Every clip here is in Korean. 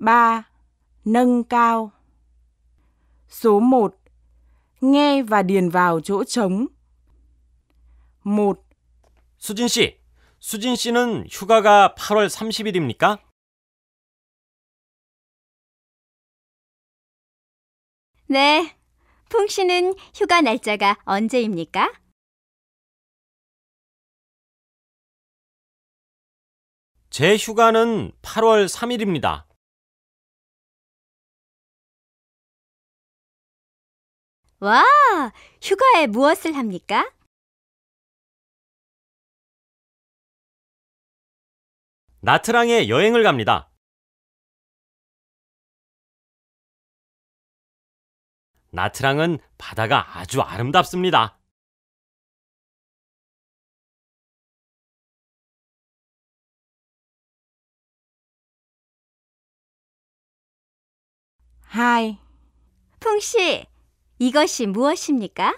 3. Nâng cao. Số 1. Nghe và điền vào chỗ trống. 1. 수진 씨, 수진 씨는 휴가가 8월 30일입니까? 네. 풍 씨는 휴가 날짜가 언제입니까? '제 휴가는 8월 3일입니다. 와, 휴가에 무엇을 합니까? 나트랑에 여행을 갑니다. 나트랑은 바다가 아주 아름답습니다. Hi. 풍 씨, 이것이 무엇입니까?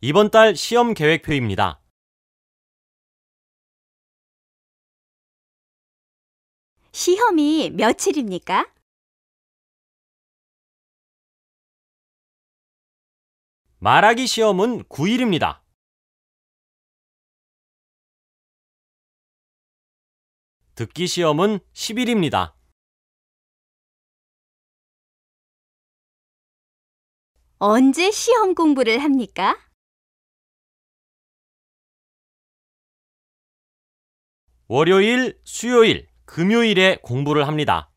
이번 달 시험 계획표입니다. 시험이 며칠입니까? 말하기 시험은 9일입니다. 듣기 시험은 10일입니다. 언제 시험 공부를 합니까? 월요일, 수요일, 금요일에 공부를 합니다.